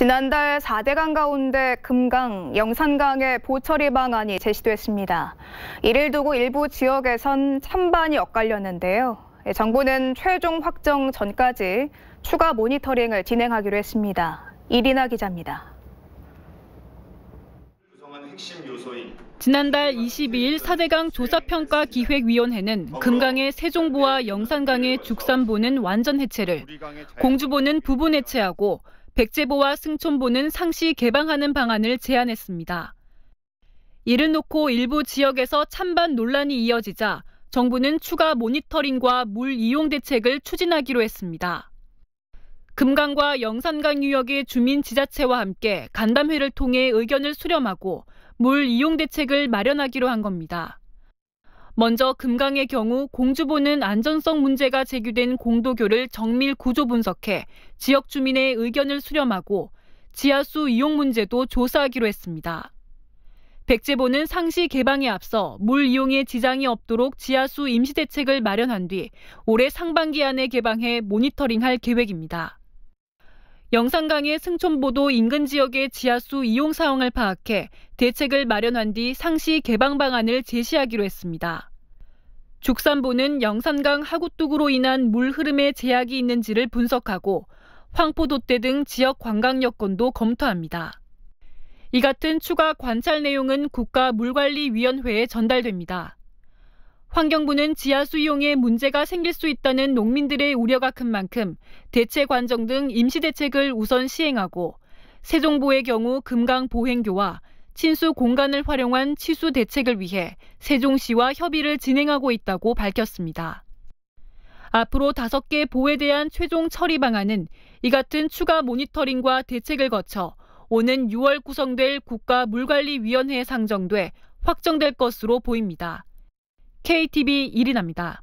지난달 4대강 가운데 금강, 영산강의 보처리 방안이 제시됐습니다. 이를 두고 일부 지역에선 찬반이 엇갈렸는데요. 예, 정부는 최종 확정 전까지 추가 모니터링을 진행하기로 했습니다. 이리나 기자입니다. 지난달 22일 4대강 조사평가 기획위원회는 금강의 세종보와 영산강의 죽산보는 완전 해체를, 공주보는 부분 해체하고 백제보와 승촌보는 상시 개방하는 방안을 제안했습니다. 이를 놓고 일부 지역에서 찬반 논란이 이어지자 정부는 추가 모니터링과 물 이용 대책을 추진하기로 했습니다. 금강과 영산강 유역의 주민 지자체와 함께 간담회를 통해 의견을 수렴하고 물 이용 대책을 마련하기로 한 겁니다. 먼저 금강의 경우 공주보는 안전성 문제가 제기된 공도교를 정밀 구조 분석해 지역 주민의 의견을 수렴하고 지하수 이용 문제도 조사하기로 했습니다. 백제보는 상시 개방에 앞서 물 이용에 지장이 없도록 지하수 임시 대책을 마련한 뒤 올해 상반기 안에 개방해 모니터링할 계획입니다. 영산강의 승촌보도 인근 지역의 지하수 이용 상황을 파악해 대책을 마련한 뒤 상시 개방 방안을 제시하기로 했습니다. 죽산보는 영산강 하구둑으로 인한 물 흐름에 제약이 있는지를 분석하고 황포도대 등 지역 관광 여건도 검토합니다. 이 같은 추가 관찰 내용은 국가물관리위원회에 전달됩니다. 환경부는 지하 수용에 이 문제가 생길 수 있다는 농민들의 우려가 큰 만큼 대체 관정 등 임시 대책을 우선 시행하고 세종보의 경우 금강 보행교와 친수 공간을 활용한 치수 대책을 위해 세종시와 협의를 진행하고 있다고 밝혔습니다. 앞으로 다섯 개 보에 대한 최종 처리 방안은 이 같은 추가 모니터링과 대책을 거쳐 오는 6월 구성될 국가물관리위원회에 상정돼 확정될 것으로 보입니다. KTV 이리나입니다.